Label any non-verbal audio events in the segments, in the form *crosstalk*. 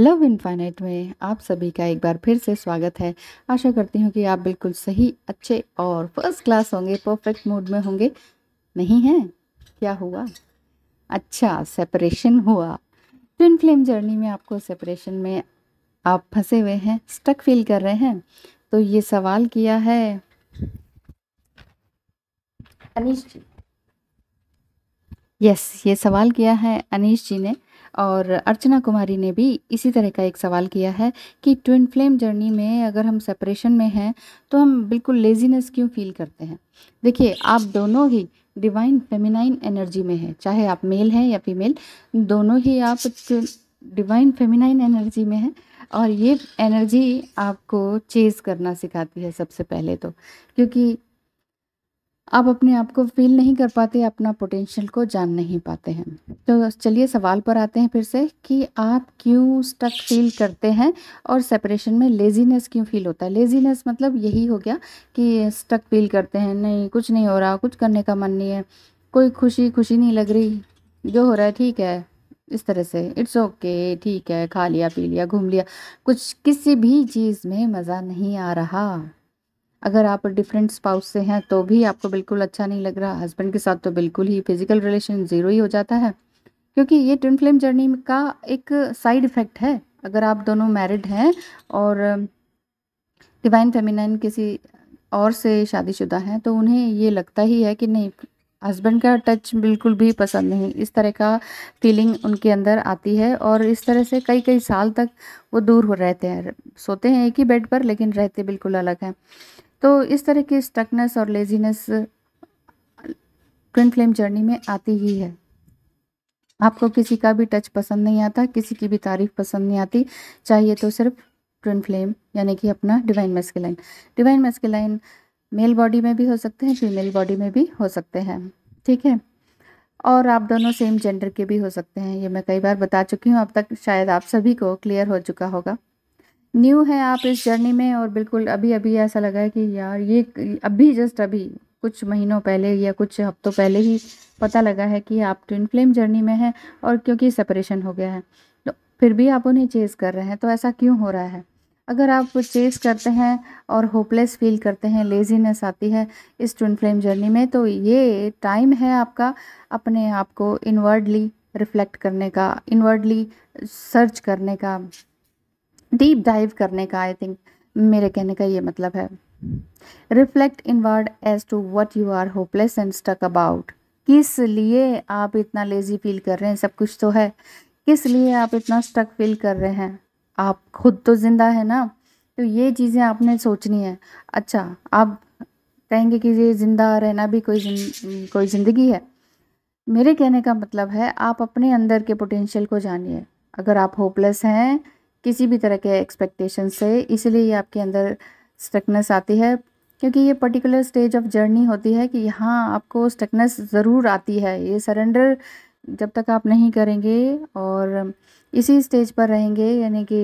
love infinite में आप सभी का एक बार फिर से स्वागत है आशा करती हूँ कि आप बिल्कुल सही अच्छे और फर्स्ट क्लास होंगे परफेक्ट मूड में होंगे नहीं है क्या हुआ अच्छा सेपरेशन हुआ ट्विन फ्लेम जर्नी में आपको सेपरेशन में आप फंसे हुए हैं स्टक फील कर रहे हैं तो ये सवाल किया है अनिश जी यस ये सवाल किया है अनिश जी ने और अर्चना कुमारी ने भी इसी तरह का एक सवाल किया है कि ट्विन फ्लेम जर्नी में अगर हम सेपरेशन में हैं तो हम बिल्कुल लेजीनेस क्यों फील करते हैं देखिए आप दोनों ही डिवाइन फेमिनाइन एनर्जी में है चाहे आप मेल हैं या फीमेल दोनों ही आप डिवाइन फेमिनाइन एनर्जी में हैं और ये एनर्जी आपको चेज़ करना सिखाती है सबसे पहले तो क्योंकि आप अपने आप को फील नहीं कर पाते अपना पोटेंशियल को जान नहीं पाते हैं तो चलिए सवाल पर आते हैं फिर से कि आप क्यों स्टक फील करते हैं और सेपरेशन में लेजीनेस क्यों फील होता है लेजीनेस मतलब यही हो गया कि स्टक फील करते हैं नहीं कुछ नहीं हो रहा कुछ करने का मन नहीं है कोई खुशी खुशी नहीं लग रही जो हो रहा है ठीक है इस तरह से इट्स ओके ठीक है खा लिया पी लिया घूम लिया कुछ किसी भी चीज़ में मज़ा नहीं आ रहा अगर आप डिफरेंट स्पाउस से हैं तो भी आपको बिल्कुल अच्छा नहीं लग रहा हस्बैंड के साथ तो बिल्कुल ही फिजिकल रिलेशन ज़ीरो ही हो जाता है क्योंकि ये ट्विन फ्लेम जर्नी का एक साइड इफ़ेक्ट है अगर आप दोनों मैरिड हैं और डिवाइन फेमिनाइन किसी और से शादीशुदा हैं तो उन्हें ये लगता ही है कि नहीं हस्बैंड का टच बिल्कुल भी पसंद नहीं इस तरह का फीलिंग उनके अंदर आती है और इस तरह से कई कई साल तक वो दूर हो रहते हैं सोते हैं एक ही बेड पर लेकिन रहते बिल्कुल अलग हैं तो इस तरह की स्टकनेस और लेजीनेस ट्विन फ्लेम जर्नी में आती ही है आपको किसी का भी टच पसंद नहीं आता किसी की भी तारीफ पसंद नहीं आती चाहिए तो सिर्फ ट्विन फ्लेम यानी कि अपना divine masculine divine masculine male body में भी हो सकते हैं फीमेल बॉडी में भी हो सकते हैं ठीक है और आप दोनों सेम जेंडर के भी हो सकते हैं ये मैं कई बार बता चुकी हूँ अब तक शायद आप सभी को क्लियर हो चुका होगा न्यू है आप इस जर्नी में और बिल्कुल अभी अभी ऐसा लगा है कि यार ये अभी जस्ट अभी कुछ महीनों पहले या कुछ हफ्तों पहले ही पता लगा है कि आप ट्विन फ्लेम जर्नी में हैं और क्योंकि सेपरेशन हो गया है तो फिर भी आप उन्हें चेस कर रहे हैं तो ऐसा क्यों हो रहा है अगर आप चेस करते हैं और होपलेस फील करते हैं लेजीनेस आती है इस ट्विन फ्लेम जर्नी में तो ये टाइम है आपका अपने आप को इनवर्डली रिफ्लेक्ट करने का इनवर्डली सर्च करने का डीप डाइव करने का आई थिंक मेरे कहने का ये मतलब है reflect in word as to what you are hopeless and stuck about किस लिए आप इतना लेज़ी फील कर रहे हैं सब कुछ तो है किस लिए आप इतना स्टक फील कर रहे हैं आप खुद तो ज़िंदा है ना तो ये चीज़ें आपने सोचनी है अच्छा आप कहेंगे कि ये ज़िंदा रहना भी कोई जिन, कोई ज़िंदगी है मेरे कहने का मतलब है आप अपने अंदर के पोटेंशियल को जानिए अगर आप होपलेस हैं किसी भी तरह के एक्सपेक्टेशन से इसलिए ये आपके अंदर स्टकनेस आती है क्योंकि ये पर्टिकुलर स्टेज ऑफ जर्नी होती है कि यहाँ आपको स्टकनेस ज़रूर आती है ये सरेंडर जब तक आप नहीं करेंगे और इसी स्टेज पर रहेंगे यानी कि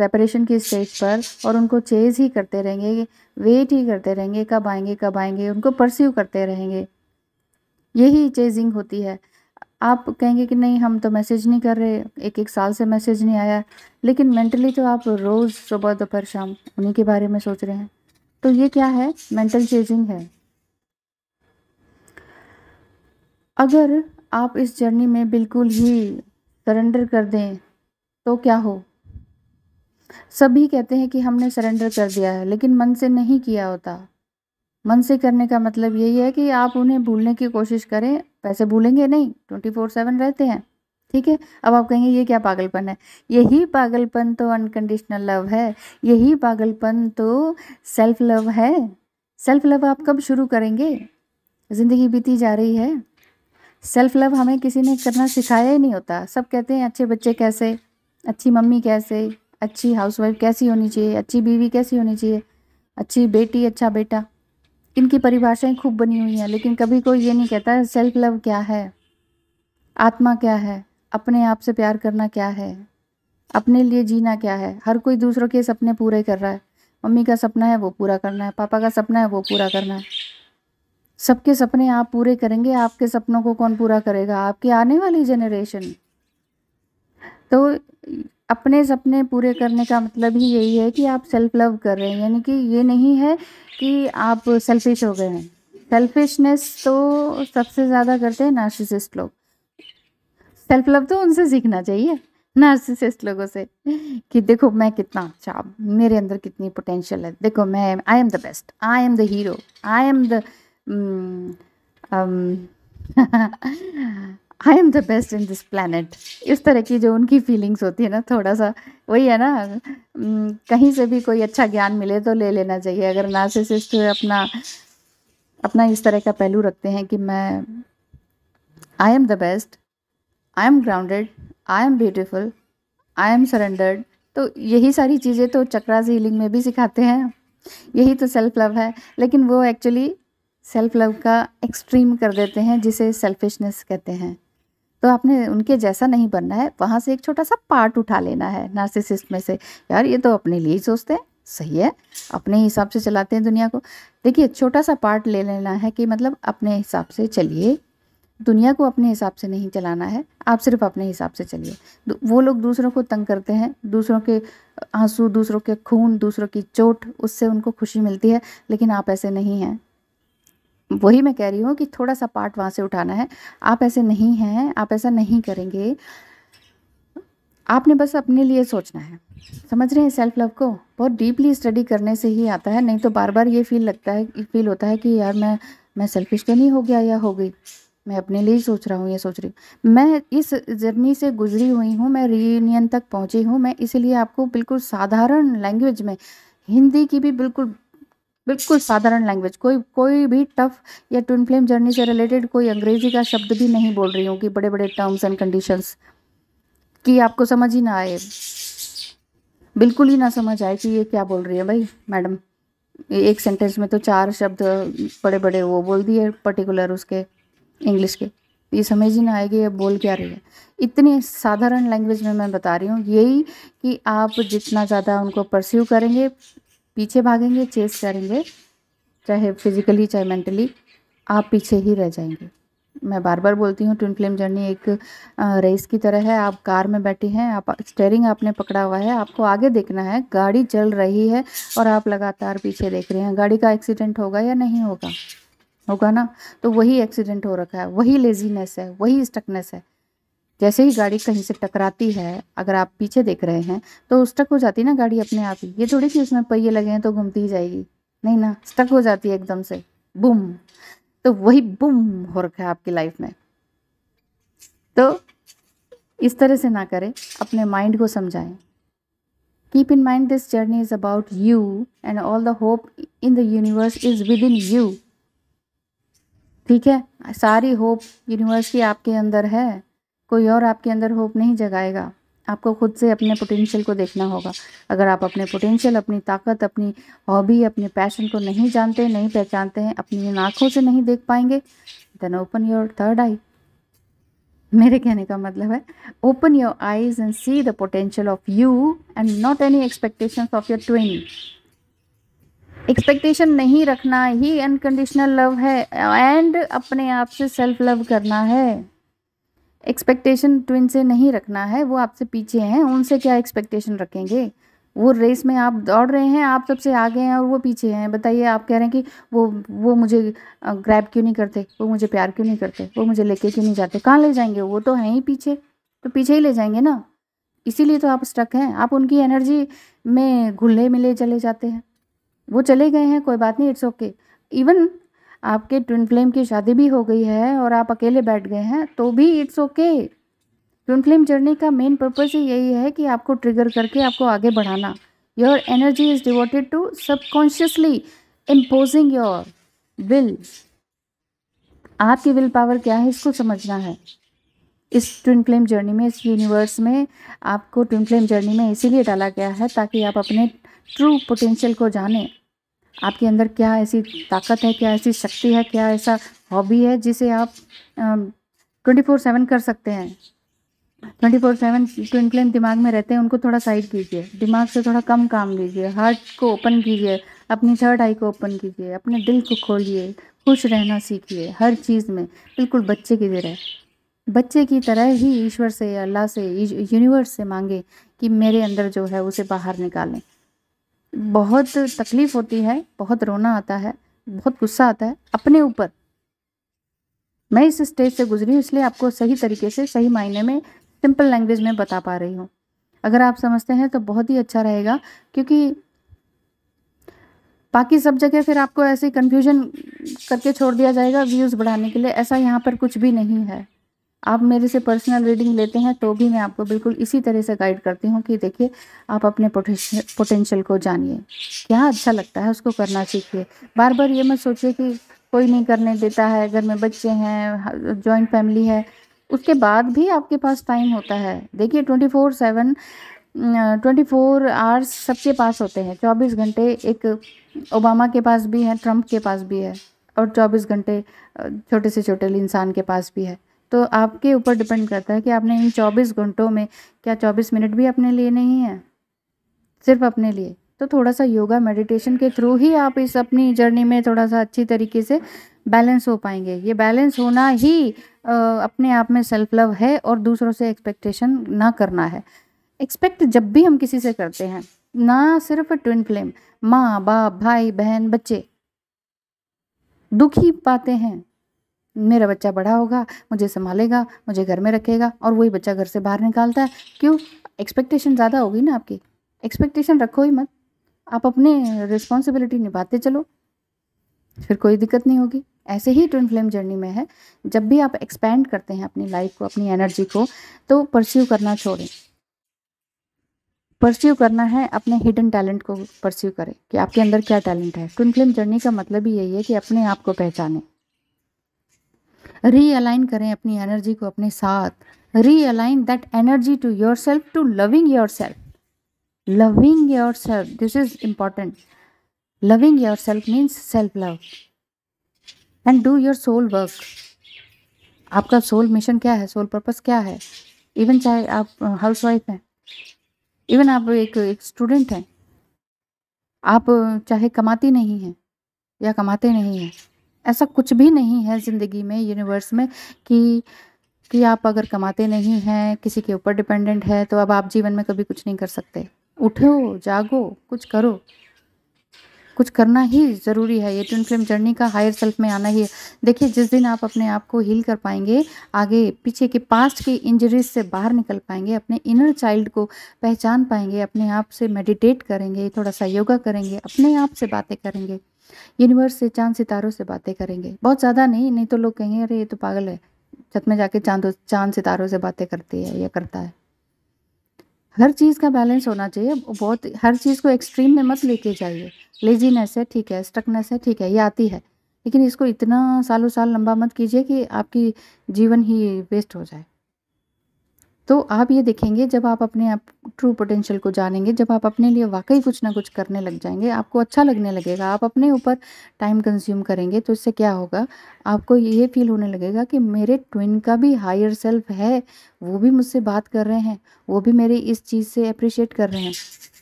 सेपरेशन की स्टेज पर और उनको चेज ही करते रहेंगे वेट ही करते रहेंगे कब आएंगे कब आएंगे उनको परस्यू करते रहेंगे यही चेजिंग होती है आप कहेंगे कि नहीं हम तो मैसेज नहीं कर रहे एक एक साल से मैसेज नहीं आया लेकिन मेंटली तो आप रोज़ सुबह दोपहर शाम उन्हीं के बारे में सोच रहे हैं तो ये क्या है मेंटल चेजिंग है अगर आप इस जर्नी में बिल्कुल ही सरेंडर कर दें तो क्या हो सभी कहते हैं कि हमने सरेंडर कर दिया है लेकिन मन से नहीं किया होता मन से करने का मतलब यही है कि आप उन्हें भूलने की कोशिश करें पैसे भूलेंगे नहीं ट्वेंटी फोर सेवन रहते हैं ठीक है अब आप कहेंगे ये क्या पागलपन है यही पागलपन तो अनकंडीशनल लव है यही पागलपन तो सेल्फ लव है सेल्फ लव आप कब शुरू करेंगे ज़िंदगी बीती जा रही है सेल्फ लव हमें किसी ने करना सिखाया ही नहीं होता सब कहते हैं अच्छे बच्चे कैसे अच्छी मम्मी कैसे अच्छी हाउसवाइफ कैसी होनी चाहिए अच्छी बीवी कैसी होनी चाहिए अच्छी बेटी अच्छा बेटा इनकी परिभाषाएं खूब बनी हुई हैं लेकिन कभी कोई ये नहीं कहता सेल्फ लव क्या है आत्मा क्या है अपने आप से प्यार करना क्या है अपने लिए जीना क्या है हर कोई दूसरों के सपने पूरे कर रहा है मम्मी का सपना है वो पूरा करना है पापा का सपना है वो पूरा करना है सबके सपने आप पूरे करेंगे आपके सपनों को कौन पूरा करेगा आपकी आने वाली जनरेशन तो अपने सपने पूरे करने का मतलब ही यही है कि आप सेल्फ लव कर रहे हैं यानी कि ये नहीं है कि आप सेल्फिश हो गए हैं सेल्फिशनेस तो सबसे ज़्यादा करते हैं नार्सिसिस्ट लोग सेल्फ लव तो उनसे सीखना चाहिए नार्सिसिस्ट लोगों से कि देखो मैं कितना अच्छा मेरे अंदर कितनी पोटेंशियल है देखो मैं I am the best I am the hero I am the I am the best in this planet इस तरह की जो उनकी फीलिंग्स होती है ना थोड़ा सा वही है ना कहीं से भी कोई अच्छा ज्ञान मिले तो ले लेना चाहिए अगर नार्सिसिस्ट अपना अपना इस तरह का पहलू रखते हैं कि मैं I am the best I am grounded I am beautiful I am surrendered तो यही सारी चीज़ें तो चक्राज हीलिंग में भी सिखाते हैं यही तो सेल्फ लव है लेकिन वो एक्चुअली सेल्फ लव का एक्सट्रीम कर देते हैं जिसे सेल्फिशनेस कहते हैं तो आपने उनके जैसा नहीं बनना है वहाँ से एक छोटा सा पार्ट उठा लेना है नार्सिसिस्ट में से यार ये तो अपने लिए ही सोचते हैं सही है अपने हिसाब से चलाते हैं दुनिया को देखिए छोटा सा पार्ट ले लेना है कि मतलब अपने हिसाब से चलिए दुनिया को अपने हिसाब से नहीं चलाना है आप सिर्फ अपने हिसाब से चलिए वो लोग दूसरों को तंग करते हैं दूसरों के आंसू दूसरों के खून दूसरों की चोट उससे उनको खुशी मिलती है लेकिन आप ऐसे नहीं हैं वही मैं कह रही हूँ कि थोड़ा सा पार्ट वहाँ से उठाना है आप ऐसे नहीं हैं आप ऐसा नहीं करेंगे आपने बस अपने लिए सोचना है समझ रहे हैं सेल्फ लव को बहुत डीपली स्टडी करने से ही आता है नहीं तो बार बार ये फील लगता है फील होता है कि यार मैं मैं सेल्फिश तो नहीं हो गया या हो गई मैं अपने लिए ही सोच रहा हूँ ये सोच रही हूँ मैं इस जर्नी से गुजरी हुई हूँ मैं रीयूनियन तक पहुँची हूँ मैं इसलिए आपको बिल्कुल साधारण लैंग्वेज में हिंदी की भी बिल्कुल बिल्कुल साधारण लैंग्वेज कोई कोई भी टफ या ट्विन फ्लेम जर्नी से रिलेटेड कोई अंग्रेजी का शब्द भी नहीं बोल रही हूँ कि बड़े बड़े टर्म्स एंड कंडीशंस कि आपको समझ ही ना आए बिल्कुल ही ना समझ आए कि ये क्या बोल रही है भाई मैडम एक सेंटेंस में तो चार शब्द बड़े बड़े वो बोल दिए पर्टिकुलर उसके इंग्लिश के ये समझ ही ना आएगी ये बोल क्या रही है इतनी साधारण लैंग्वेज में मैं बता रही हूँ यही कि आप जितना ज़्यादा उनको परस्यू करेंगे पीछे भागेंगे चेस करेंगे चाहे फिजिकली चाहे मेंटली आप पीछे ही रह जाएंगे मैं बार बार बोलती हूँ ट्विन फ्लेम जर्नी एक रेस की तरह है आप कार में बैठे हैं आप स्टेयरिंग आपने पकड़ा हुआ है आपको आगे देखना है गाड़ी चल रही है और आप लगातार पीछे देख रहे हैं गाड़ी का एक्सीडेंट होगा या नहीं होगा होगा ना तो वही एक्सीडेंट हो रखा है वही लेजीनेस है वही स्टकनेस है जैसे ही गाड़ी कहीं से टकराती है अगर आप पीछे देख रहे हैं तो स्टक हो जाती है ना गाड़ी अपने आप ही ये थोड़ी सी उसमें पहिए लगे हैं तो घूमती ही जाएगी नहीं ना स्टक हो जाती है एकदम से बुम तो वही बुम हो रखा है आपकी लाइफ में तो इस तरह से ना करें अपने माइंड को समझाएं keep in mind this journey is about you and all the hope in the universe is within you ठीक है सारी होप यूनिवर्स की आपके अंदर है कोई और आपके अंदर होप नहीं जगाएगा आपको खुद से अपने पोटेंशियल को देखना होगा अगर आप अपने पोटेंशियल अपनी ताकत अपनी हॉबी अपने पैशन को नहीं जानते नहीं पहचानते हैं अपनी आँखों से नहीं देख पाएंगे then open your third eye मेरे कहने का मतलब है open your eyes and see the potential of you and not any expectation of your twin expectation नहीं रखना ही अनकंडीशनल लव है एंड अपने आप से सेल्फ लव करना है एक्सपेक्टेशन ट्विन से नहीं रखना है वो आपसे पीछे हैं उनसे क्या एक्सपेक्टेशन रखेंगे वो रेस में आप दौड़ रहे हैं आप सबसे आगे हैं और वो पीछे हैं बताइए आप कह रहे हैं कि वो वो मुझे ग्रैब क्यों नहीं करते वो मुझे प्यार क्यों नहीं करते वो मुझे लेके क्यों नहीं जाते कहाँ ले जाएंगे वो तो हैं ही पीछे तो पीछे ही ले जाएंगे ना इसीलिए तो आप स्टक हैं आप उनकी एनर्जी में घुले मिले चले जाते हैं वो चले गए हैं कोई बात नहीं इट्स ओके इवन आपके ट्विन फ्लेम की शादी भी हो गई है और आप अकेले बैठ गए हैं तो भी it's okay twin flame journey का मेन पर्पज़ ही यही है कि आपको ट्रिगर करके आपको आगे बढ़ाना your energy is devoted to subconsciously imposing your will आपकी विल पावर क्या है इसको समझना है इस ट्विन फ्लेम जर्नी में इस यूनिवर्स में आपको ट्विन फ्लेम जर्नी में इसीलिए डाला गया है ताकि आप अपने ट्रू पोटेंशियल को जानें आपके अंदर क्या ऐसी ताकत है क्या ऐसी शक्ति है क्या ऐसा हॉबी है जिसे आप ट्वेंटी फोर सेवन कर सकते हैं ट्वेंटी फोर सेवन ट्विंकलिंग दिमाग में रहते हैं उनको थोड़ा साइड कीजिए दिमाग से थोड़ा कम काम कीजिए हार्ट को ओपन कीजिए अपनी थर्ड आई को ओपन कीजिए अपने दिल को खोलिए खुश रहना सीखिए हर चीज़ में बिल्कुल बच्चे की तरह बच्चे की तरह ही ईश्वर से अल्लाह से यूनिवर्स से मांगे कि मेरे अंदर जो है उसे बाहर निकालें बहुत तकलीफ़ होती है बहुत रोना आता है बहुत गुस्सा आता है अपने ऊपर मैं इस स्टेज से गुजरी हूँ इसलिए आपको सही तरीके से सही मायने में सिंपल लैंग्वेज में बता पा रही हूँ अगर आप समझते हैं तो बहुत ही अच्छा रहेगा क्योंकि बाकी सब जगह फिर आपको ऐसे कंफ्यूजन करके छोड़ दिया जाएगा व्यूज़ बढ़ाने के लिए ऐसा यहाँ पर कुछ भी नहीं है आप मेरे से पर्सनल रीडिंग लेते हैं तो भी मैं आपको बिल्कुल इसी तरह से गाइड करती हूँ कि देखिए आप अपने पोटेंशियल को जानिए क्या अच्छा लगता है उसको करना सीखिए बार बार ये मत सोचिए कि कोई नहीं करने देता है घर में बच्चे हैं जॉइंट फैमिली है उसके बाद भी आपके पास टाइम होता है देखिए twenty four seven twenty four hours सबके पास होते हैं चौबीस घंटे एक ओबामा के पास भी है ट्रंप के पास भी है और चौबीस घंटे छोटे से छोटे इंसान के पास भी है तो आपके ऊपर डिपेंड करता है कि आपने इन चौबीस घंटों में क्या चौबीस मिनट भी अपने लिए नहीं है सिर्फ अपने लिए तो थोड़ा सा योगा मेडिटेशन के थ्रू ही आप इस अपनी जर्नी में थोड़ा सा अच्छी तरीके से बैलेंस हो पाएंगे ये बैलेंस होना ही आ, अपने आप में सेल्फ लव है और दूसरों से एक्सपेक्टेशन ना करना है एक्सपेक्ट जब भी हम किसी से करते हैं ना सिर्फ ट्विन फ्लेम माँ बाप भाई बहन बच्चे दुख ही पाते हैं मेरा बच्चा बड़ा होगा मुझे संभालेगा मुझे घर में रखेगा और वही बच्चा घर से बाहर निकालता है क्यों एक्सपेक्टेशन ज़्यादा होगी ना आपकी एक्सपेक्टेशन रखो ही मत आप अपने रिस्पॉन्सिबिलिटी निभाते चलो फिर कोई दिक्कत नहीं होगी ऐसे ही ट्विन फ्लेम जर्नी में है जब भी आप एक्सपेंड करते हैं अपनी लाइफ को अपनी एनर्जी को तो परस्यू करना छोड़ें परस्यू करना है अपने हिडन टैलेंट को परस्यू करें कि आपके अंदर क्या टैलेंट है ट्विन फ्लेम जर्नी का मतलब ही यही है कि अपने आप को पहचानें रीअलाइन करें अपनी एनर्जी को अपने साथ realign that energy to yourself to loving yourself loving yourself this is important loving yourself means self love and do your soul work आपका सोल मिशन क्या है soul purpose क्या है even चाहे आप house wife हैं even आप एक, एक स्टूडेंट हैं आप चाहे कमाती नहीं हैं या कमाते नहीं हैं ऐसा कुछ भी नहीं है ज़िंदगी में यूनिवर्स में कि कि आप अगर कमाते नहीं हैं किसी के ऊपर डिपेंडेंट है तो अब आप जीवन में कभी कुछ नहीं कर सकते उठो जागो कुछ करो कुछ करना ही ज़रूरी है ये ट्विन फिल्म जर्नी का हायर सेल्फ में आना ही है देखिए जिस दिन आप अपने आप को हील कर पाएंगे आगे पीछे के पास्ट की इंजरीज से बाहर निकल पाएंगे अपने इनर चाइल्ड को पहचान पाएंगे अपने आप से मेडिटेट करेंगे थोड़ा सा योगा करेंगे अपने आप से बातें करेंगे यूनिवर्स से चांद सितारों से बातें करेंगे बहुत ज़्यादा नहीं नहीं तो लोग कहेंगे अरे ये तो पागल है छत में जाके चांद चांद सितारों से बातें करती है या करता है हर चीज़ का बैलेंस होना चाहिए बहुत हर चीज़ को एक्सट्रीम में मत लेके जाइए लेजीनेस है ठीक है स्टकनेस है ठीक है ये आती है लेकिन इसको इतना सालों साल लंबा मत कीजिए कि आपकी जीवन ही वेस्ट हो जाए तो आप ये देखेंगे जब आप अपने आप ट्रू पोटेंशियल को जानेंगे जब आप अपने लिए वाकई कुछ ना कुछ करने लग जाएंगे आपको अच्छा लगने लगेगा आप अपने ऊपर टाइम कंज्यूम करेंगे तो इससे क्या होगा आपको ये फील होने लगेगा कि मेरे ट्विन का भी हायर सेल्फ है वो भी मुझसे बात कर रहे हैं वो भी मेरी इस चीज़ से अप्रिशिएट कर रहे हैं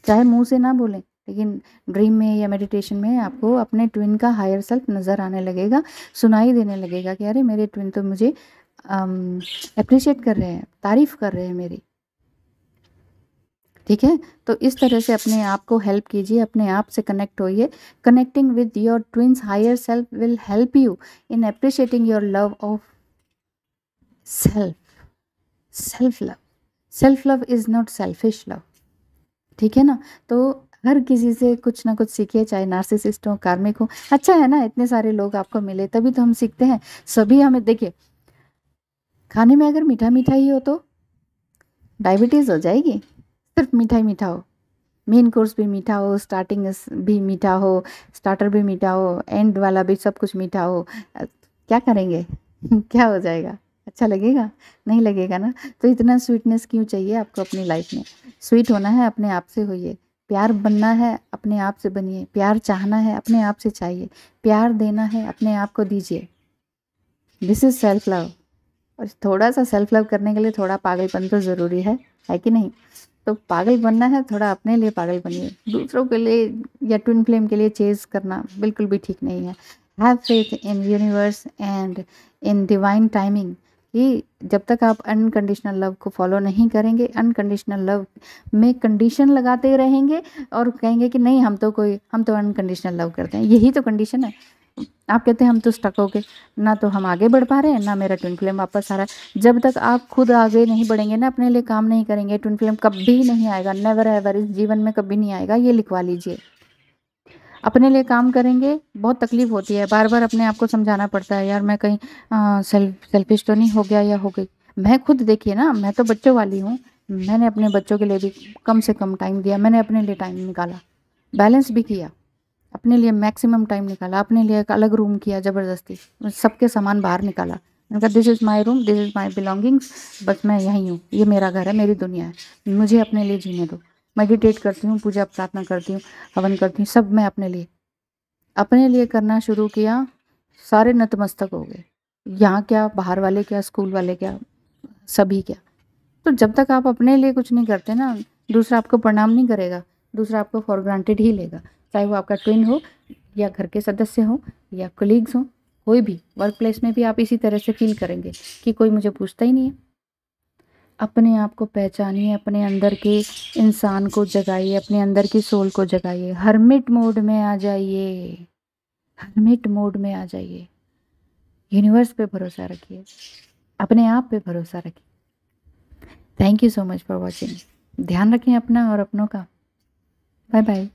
चाहे मुँह से ना बोलें लेकिन ड्रीम में या मेडिटेशन में आपको अपने ट्विन का हायर सेल्फ नज़र आने लगेगा सुनाई देने लगेगा कि अरे मेरे ट्विन तो मुझे अप्रिशिएट कर रहे हैं तारीफ़ कर रहे हैं मेरी ठीक है तो इस तरह से अपने आप को हेल्प कीजिए अपने आप से कनेक्ट होइए connecting with your twins higher self will help you in appreciating your love of self self love self love is not selfish love ठीक है ना तो हर किसी से कुछ ना कुछ सीखिए चाहे नार्सिसिस्ट हो कार्मिक हो अच्छा है ना इतने सारे लोग आपको मिले तभी तो हम सीखते हैं सभी हमें देखिए खाने में अगर मीठा मीठा ही हो तो डायबिटीज़ हो जाएगी सिर्फ मीठा ही मीठा हो मेन कोर्स भी मीठा हो स्टार्टिंग भी मीठा हो स्टार्टर भी मीठा हो एंड वाला भी सब कुछ मीठा हो क्या करेंगे *laughs* क्या हो जाएगा अच्छा लगेगा नहीं लगेगा ना तो इतना स्वीटनेस क्यों चाहिए आपको अपनी लाइफ में स्वीट होना है अपने आप से होइए प्यार बनना है अपने आप से बनिए प्यार चाहना है अपने आप से चाहिए प्यार देना है अपने आप को दीजिए दिस इज़ सेल्फ लव और थोड़ा सा सेल्फ लव करने के लिए थोड़ा पागलपन तो ज़रूरी है है कि नहीं तो पागल बनना है थोड़ा अपने लिए पागल बनिए दूसरों के लिए या ट्विन फ्लेम के लिए चेज करना बिल्कुल भी ठीक नहीं है have faith in universe and in divine timing कि जब तक आप अनकंडीशनल लव को फॉलो नहीं करेंगे अनकंडीशनल लव में कंडीशन लगाते रहेंगे और कहेंगे कि नहीं हम तो कोई हम तो अनकंडीशनल लव करते हैं यही तो कंडीशन है आप कहते हैं हम तो स्टक हो गए ना तो हम आगे बढ़ पा रहे हैं ना मेरा ट्विन फिल्म वापस आ रहा है जब तक आप खुद आगे नहीं बढ़ेंगे ना अपने लिए काम नहीं करेंगे ट्विन फिल्म कभी नहीं आएगा नेवर एवर इस जीवन में कभी नहीं आएगा ये लिखवा लीजिए अपने लिए काम करेंगे बहुत तकलीफ होती है बार बार अपने आप को समझाना पड़ता है यार मैं कहीं सेल्फ सेल्फिश तो नहीं हो गया या हो गई मैं खुद देखिए ना मैं तो बच्चों वाली हूँ मैंने अपने बच्चों के लिए भी कम से कम टाइम दिया मैंने अपने लिए टाइम निकाला बैलेंस भी किया अपने लिए मैक्सिमम टाइम निकाला अपने लिए एक अलग रूम किया ज़बरदस्ती सबके सामान बाहर निकाला मैंने कहा this is my room this is my belongings बस मैं यहीं हूँ ये मेरा घर है मेरी दुनिया है मुझे अपने लिए जीने दो मेडिटेट करती हूँ पूजा प्रार्थना करती हूँ हवन करती हूँ सब मैं अपने लिए अपने लिए करना शुरू किया सारे नतमस्तक हो गए यहाँ क्या बाहर वाले क्या स्कूल वाले क्या सभी क्या तो जब तक आप अपने लिए कुछ नहीं करते ना दूसरा आपको प्रणाम नहीं करेगा दूसरा आपको फॉर ग्रांटेड ही लेगा चाहे वो आपका ट्विन हो या घर के सदस्य हो या कलीग्स हों कोई भी वर्क प्लेस में भी आप इसी तरह से फील करेंगे कि कोई मुझे पूछता ही नहीं है अपने आप को पहचानिए अपने अंदर के इंसान को जगाइए अपने अंदर की सोल को जगाइए हरमिट मोड में आ जाइए हरमिट मोड में आ जाइए यूनिवर्स पे भरोसा रखिए अपने आप पे भरोसा रखिए thank you so much for watching ध्यान रखें अपना और अपनों का बाय बाय